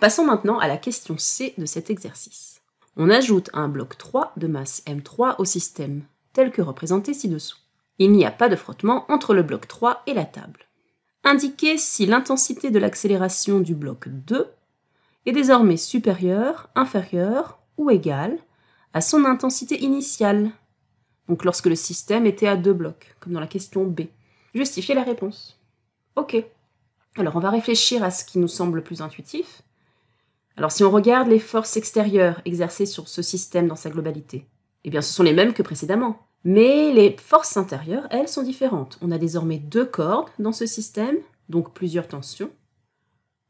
passons maintenant à la question C de cet exercice. On ajoute un bloc 3 de masse M3 au système, tel que représenté ci-dessous. Il n'y a pas de frottement entre le bloc 3 et la table. Indiquez si l'intensité de l'accélération du bloc 2 est désormais supérieure, inférieure ou égale à son intensité initiale, donc lorsque le système était à deux blocs, comme dans la question B. Justifiez la réponse. Ok. Alors on va réfléchir à ce qui nous semble plus intuitif. Alors si on regarde les forces extérieures exercées sur ce système dans sa globalité, eh bien ce sont les mêmes que précédemment. Mais les forces intérieures, elles, sont différentes. On a désormais deux cordes dans ce système, donc plusieurs tensions.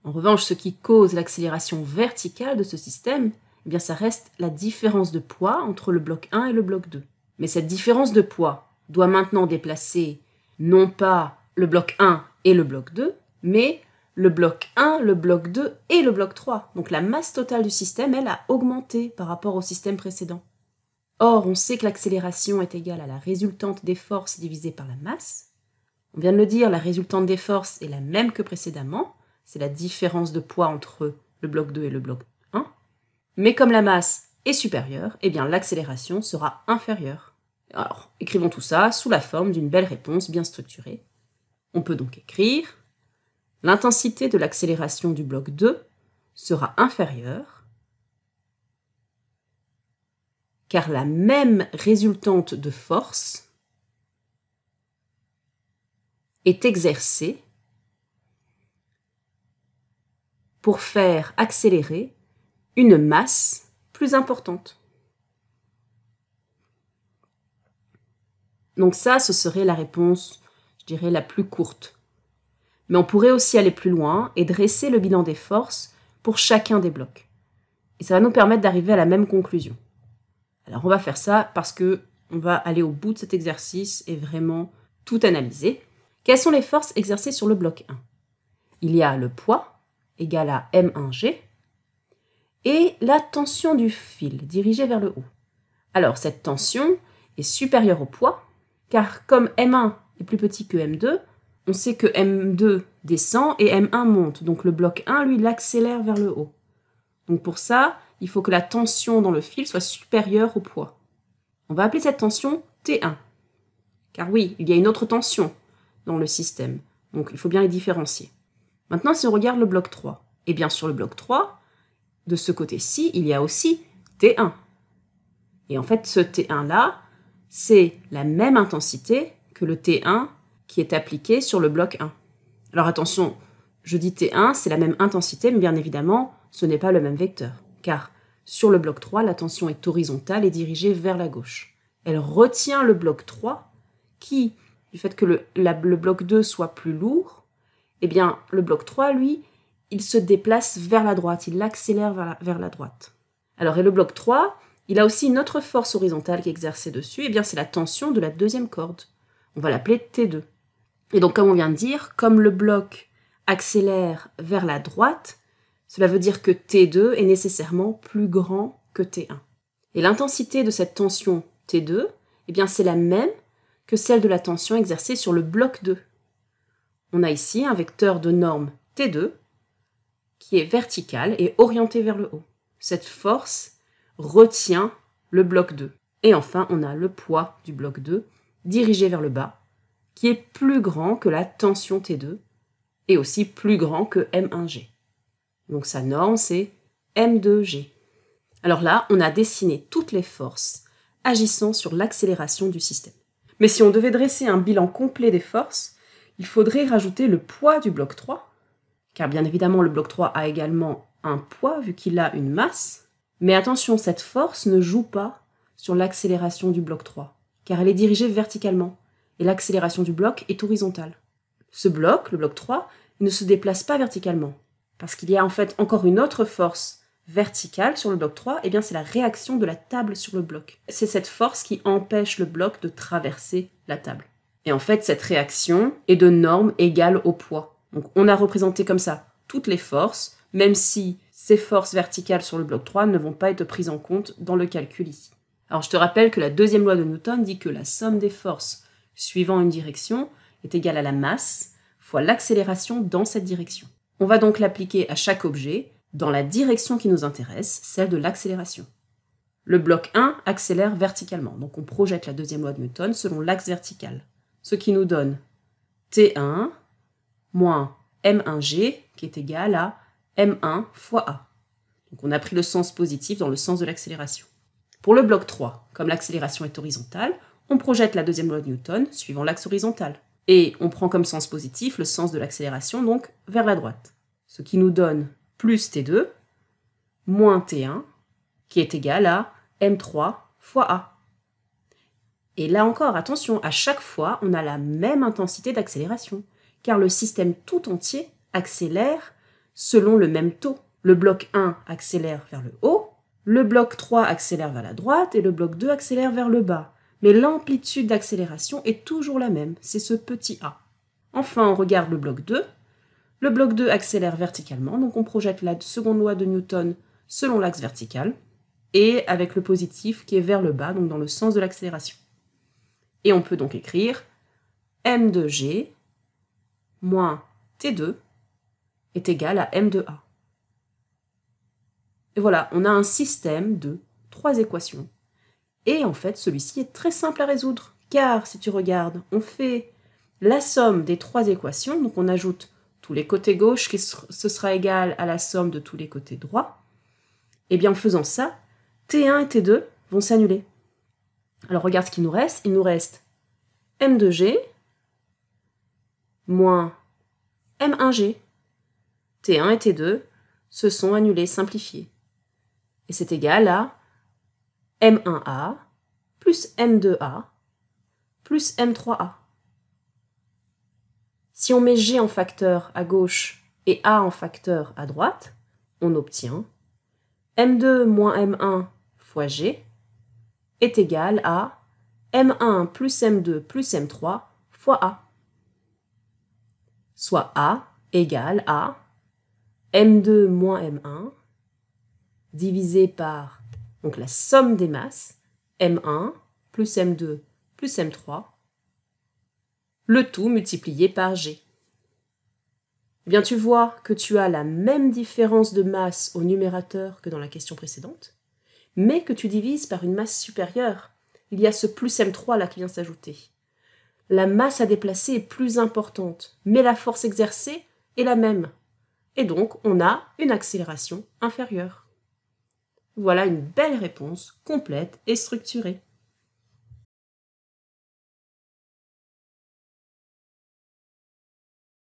En revanche, ce qui cause l'accélération verticale de ce système, eh bien ça reste la différence de poids entre le bloc 1 et le bloc 2. Mais cette différence de poids doit maintenant déplacer non pas le bloc 1 et le bloc 2, mais le bloc 1, le bloc 2 et le bloc 3. Donc la masse totale du système, elle, a augmenté par rapport au système précédent. Or, on sait que l'accélération est égale à la résultante des forces divisée par la masse. On vient de le dire, la résultante des forces est la même que précédemment, c'est la différence de poids entre le bloc 2 et le bloc 1. Mais comme la masse est supérieure, eh bien l'accélération sera inférieure. Alors, écrivons tout ça sous la forme d'une belle réponse bien structurée. On peut donc écrire l'intensité de l'accélération du bloc 2 sera inférieure car la même résultante de force est exercée pour faire accélérer une masse plus importante. Donc ça, ce serait la réponse, je dirais, la plus courte mais on pourrait aussi aller plus loin et dresser le bilan des forces pour chacun des blocs. Et ça va nous permettre d'arriver à la même conclusion. Alors on va faire ça parce que on va aller au bout de cet exercice et vraiment tout analyser. Quelles sont les forces exercées sur le bloc 1 Il y a le poids égal à M1G et la tension du fil dirigée vers le haut. Alors cette tension est supérieure au poids car comme M1 est plus petit que M2, on sait que M2 descend et M1 monte. Donc le bloc 1, lui, l'accélère vers le haut. Donc pour ça, il faut que la tension dans le fil soit supérieure au poids. On va appeler cette tension T1. Car oui, il y a une autre tension dans le système. Donc il faut bien les différencier. Maintenant, si on regarde le bloc 3, et eh bien sur le bloc 3, de ce côté-ci, il y a aussi T1. Et en fait, ce T1-là, c'est la même intensité que le T1 qui est appliquée sur le bloc 1. Alors attention, je dis T1, c'est la même intensité, mais bien évidemment, ce n'est pas le même vecteur, car sur le bloc 3, la tension est horizontale et dirigée vers la gauche. Elle retient le bloc 3, qui, du fait que le, bloc 2 soit plus lourd, eh bien, le bloc 3, lui, il se déplace vers la droite, il l'accélère vers, la, droite. Alors, et le bloc 3, il a aussi une autre force horizontale qui est exercée dessus, et eh bien c'est la tension de la deuxième corde. On va l'appeler T2. Et donc, comme on vient de dire, comme le bloc accélère vers la droite, cela veut dire que T2 est nécessairement plus grand que T1. Et l'intensité de cette tension T2, eh bien, c'est la même que celle de la tension exercée sur le bloc 2. On a ici un vecteur de norme T2 qui est vertical et orienté vers le haut. Cette force retient le bloc 2. Et enfin, on a le poids du bloc 2 dirigé vers le bas qui est plus grand que la tension T2 et aussi plus grand que M1G. Donc sa norme, c'est M2G. Alors là, on a dessiné toutes les forces agissant sur l'accélération du système. Mais si on devait dresser un bilan complet des forces, il faudrait rajouter le poids du bloc 3, car bien évidemment le bloc 3 a également un poids vu qu'il a une masse. Mais attention, cette force ne joue pas sur l'accélération du bloc 3, car elle est dirigée verticalement et l'accélération du bloc est horizontale. Ce bloc, le bloc 3, ne se déplace pas verticalement, parce qu'il y a en fait encore une autre force verticale sur le bloc 3, et eh bien c'est la réaction de la table sur le bloc. C'est cette force qui empêche le bloc de traverser la table. Et en fait, cette réaction est de norme égale au poids. Donc on a représenté comme ça toutes les forces, même si ces forces verticales sur le bloc 3 ne vont pas être prises en compte dans le calcul ici. Alors je te rappelle que la deuxième loi de Newton dit que la somme des forces suivant une direction est égal à la masse fois l'accélération dans cette direction. On va donc l'appliquer à chaque objet dans la direction qui nous intéresse, celle de l'accélération. Le bloc 1 accélère verticalement, donc on projette la deuxième loi de Newton selon l'axe vertical, ce qui nous donne T1 moins M1G qui est égal à M1 fois A. Donc on a pris le sens positif dans le sens de l'accélération. Pour le bloc 3, comme l'accélération est horizontale, on projette la deuxième loi de Newton suivant l'axe horizontal. Et on prend comme sens positif le sens de l'accélération, donc vers la droite. Ce qui nous donne plus T2 moins T1 qui est égal à M3 fois A. Et là encore, attention, à chaque fois, on a la même intensité d'accélération, car le système tout entier accélère selon le même taux. Le bloc 1 accélère vers le haut, le bloc 3 accélère vers la droite et le bloc 2 accélère vers le bas mais l'amplitude d'accélération est toujours la même, c'est ce petit a. Enfin, on regarde le bloc 2. Le bloc 2 accélère verticalement, donc on projette la seconde loi de Newton selon l'axe vertical, et avec le positif qui est vers le bas, donc dans le sens de l'accélération. Et on peut donc écrire m de g moins t2 est égal à m de a. Et voilà, on a un système de trois équations et en fait, celui-ci est très simple à résoudre, car si tu regardes, on fait la somme des trois équations, donc on ajoute tous les côtés gauche, qui ce sera égal à la somme de tous les côtés droits. Et eh bien en faisant ça, T1 et T2 vont s'annuler. Alors regarde ce qu'il nous reste. Il nous reste M 2 G moins M1G. T1 et T2 se sont annulés, simplifiés. Et c'est égal à M1A plus M2A plus M3A. Si on met G en facteur à gauche et A en facteur à droite, on obtient M2 moins M1 fois G est égal à M1 plus M2 plus M3 fois A. Soit A égale à M2 moins M1 divisé par donc la somme des masses, m1 plus m2 plus m3, le tout multiplié par g. Eh bien, tu vois que tu as la même différence de masse au numérateur que dans la question précédente, mais que tu divises par une masse supérieure. Il y a ce plus m3 là qui vient s'ajouter. La masse à déplacer est plus importante, mais la force exercée est la même. Et donc, on a une accélération inférieure. Voilà une belle réponse, complète et structurée.